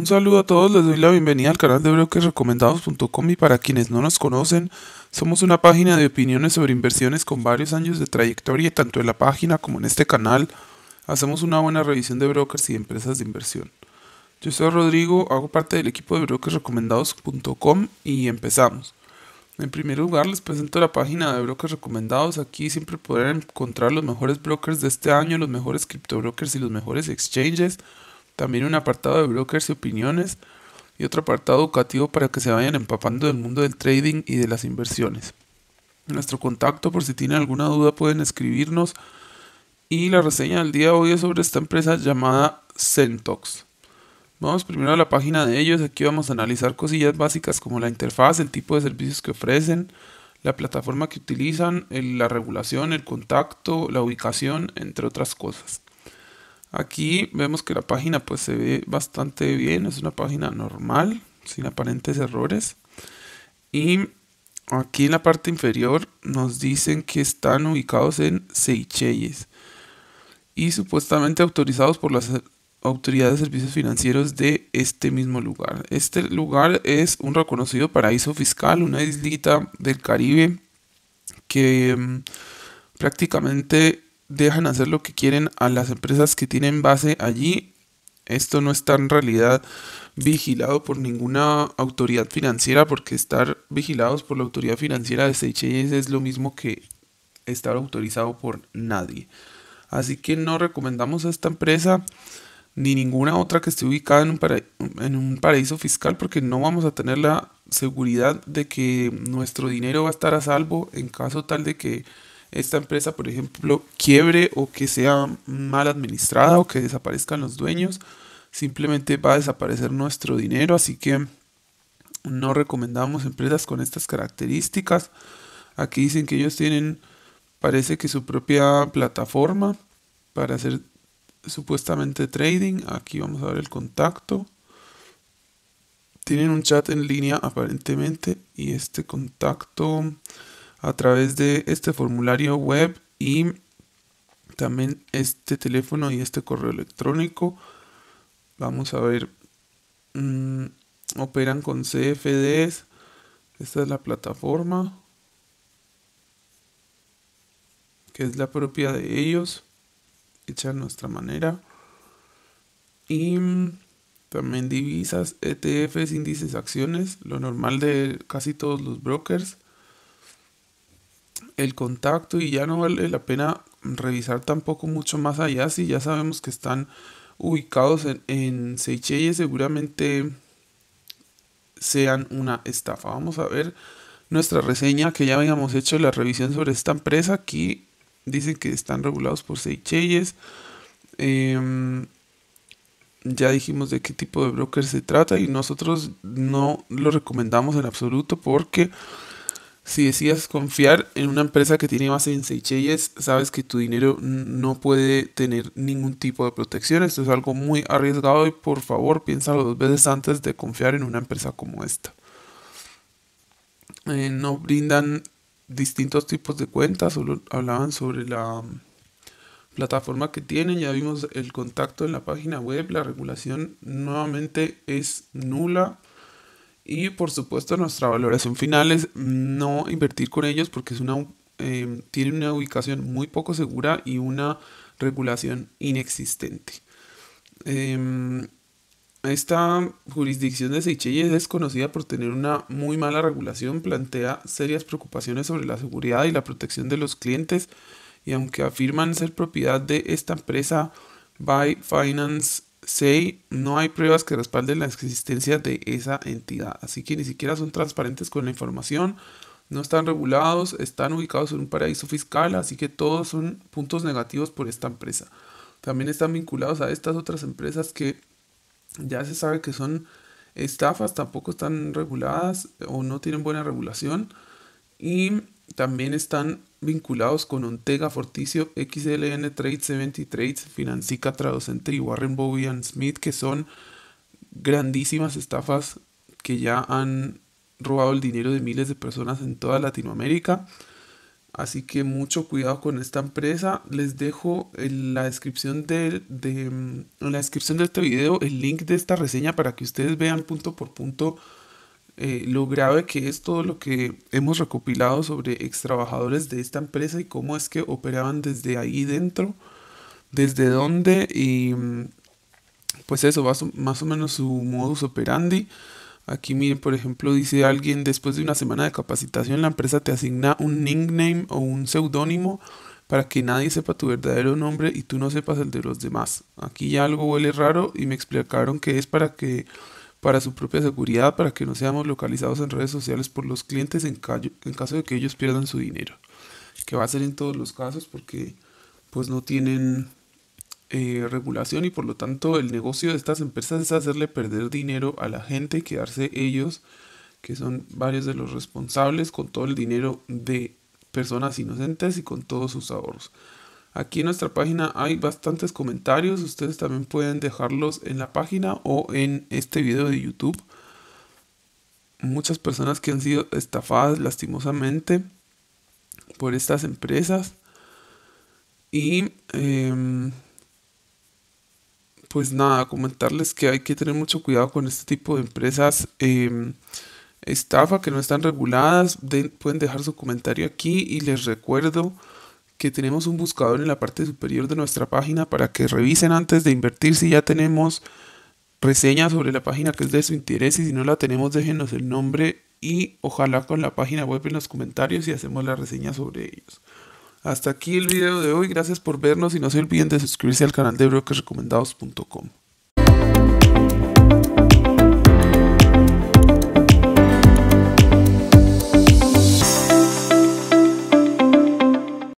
Un saludo a todos, les doy la bienvenida al canal de brokersrecomendados.com y para quienes no nos conocen, somos una página de opiniones sobre inversiones con varios años de trayectoria tanto en la página como en este canal hacemos una buena revisión de brokers y empresas de inversión. Yo soy Rodrigo, hago parte del equipo de brokersrecomendados.com y empezamos. En primer lugar les presento la página de Brokers Recomendados. Aquí siempre podrán encontrar los mejores brokers de este año, los mejores criptobrokers y los mejores exchanges. También un apartado de brokers y opiniones y otro apartado educativo para que se vayan empapando del mundo del trading y de las inversiones. Nuestro contacto por si tienen alguna duda pueden escribirnos y la reseña del día de hoy es sobre esta empresa llamada Centox. Vamos primero a la página de ellos, aquí vamos a analizar cosillas básicas como la interfaz, el tipo de servicios que ofrecen, la plataforma que utilizan, la regulación, el contacto, la ubicación, entre otras cosas. Aquí vemos que la página pues se ve bastante bien, es una página normal, sin aparentes errores. Y aquí en la parte inferior nos dicen que están ubicados en Seychelles y supuestamente autorizados por las autoridades de servicios financieros de este mismo lugar. Este lugar es un reconocido paraíso fiscal, una islita del Caribe que mm, prácticamente dejan hacer lo que quieren a las empresas que tienen base allí. Esto no está en realidad vigilado por ninguna autoridad financiera, porque estar vigilados por la autoridad financiera de Seychelles es lo mismo que estar autorizado por nadie. Así que no recomendamos a esta empresa ni ninguna otra que esté ubicada en un, en un, paraíso fiscal porque no vamos a tener la seguridad de que nuestro dinero va a estar a salvo en caso tal de que esta empresa, por ejemplo, quiebre o que sea mal administrada o que desaparezcan los dueños, simplemente va a desaparecer nuestro dinero, así que no recomendamos empresas con estas características. Aquí dicen que ellos tienen, parece que su propia plataforma para hacer supuestamente trading. Aquí vamos a ver el contacto. Tienen un chat en línea aparentemente y este contacto a través de este formulario web y también este teléfono y este correo electrónico. Vamos a ver. Mm, operan con CFDs. Esta es la plataforma. Que es la propia de ellos. Hecha a nuestra manera. Y también divisas, ETFs, índices, acciones. Lo normal de casi todos los brokers el contacto y ya no vale la pena revisar tampoco mucho más allá si ya sabemos que están ubicados en, Seychelles seguramente sean una estafa. Vamos a ver nuestra reseña que ya habíamos hecho la revisión sobre esta empresa. Aquí dicen que están regulados por Seychelles. Em, ya dijimos de qué tipo de broker se trata y nosotros no lo recomendamos en absoluto porque si decías confiar en una empresa que tiene base en Seychelles, sabes que tu dinero no puede tener ningún tipo de protección. Esto es algo muy arriesgado y por favor piénsalo dos veces antes de confiar en una empresa como esta. Eh, no brindan distintos tipos de cuentas, solo hablaban sobre la mm, plataforma que tienen, ya vimos el contacto en la página web, la regulación nuevamente es nula y por supuesto nuestra valoración final es no invertir con ellos porque es una, eh, tienen una ubicación muy poco segura y una regulación inexistente. Em, esta jurisdicción de Seychelles es conocida por tener una muy mala regulación, plantea serias preocupaciones sobre la seguridad y la protección de los clientes y aunque afirman ser propiedad de esta empresa By Finance 6. No hay pruebas que respalden la existencia de esa entidad, así que ni siquiera son transparentes con la información, no están regulados, están ubicados en un paraíso fiscal, así que todos son puntos negativos por esta empresa. También están vinculados a estas otras empresas que ya se sabe que son estafas, tampoco están reguladas o no tienen buena regulación y también están vinculados con Ontega, Forticio, XLN Trade, 70 Trades, Financica, Tradocenter y Warren Bowie and Smith, que son grandísimas estafas que ya han robado el dinero de miles de personas en toda Latinoamérica. Así que mucho cuidado con esta empresa. Les dejo en la descripción de, de en la descripción de este video el link de esta reseña para que ustedes vean punto por punto eh, lo grave que es todo lo que hemos recopilado sobre ex trabajadores de esta empresa y cómo es que operaban desde ahí dentro, desde dónde y mm, pues eso, más o menos su modus operandi. Aquí miren, por ejemplo, dice alguien, después de una semana de capacitación, la empresa te asigna un nickname o un seudónimo para que nadie sepa tu verdadero nombre y tú no sepas el de los demás. Aquí ya algo huele raro y me explicaron que es para que para su propia seguridad, para que no seamos localizados en redes sociales por los clientes en, caso de que ellos pierdan su dinero, que va a ser en todos los casos porque pues no tienen eh, regulación y por lo tanto el negocio de estas empresas es hacerle perder dinero a la gente y quedarse ellos, que son varios de los responsables, con todo el dinero de personas inocentes y con todos sus ahorros. Aquí en nuestra página hay bastantes comentarios, ustedes también pueden dejarlos en la página o en este video de YouTube. Muchas personas que han sido estafadas lastimosamente por estas empresas. Y em, pues nada, comentarles que hay que tener mucho cuidado con este tipo de empresas. Em, estafa que no están reguladas, pueden dejar su comentario aquí y les recuerdo que tenemos un buscador en la parte superior de nuestra página para que revisen antes de invertir si ya tenemos reseñas sobre la página que es de su interés y si no la tenemos déjenos el nombre y ojalá con la página web en los comentarios y hacemos la reseña sobre ellos. Hasta aquí el video de hoy, gracias por vernos y no se olviden de suscribirse al canal de brokersrecomendados.com.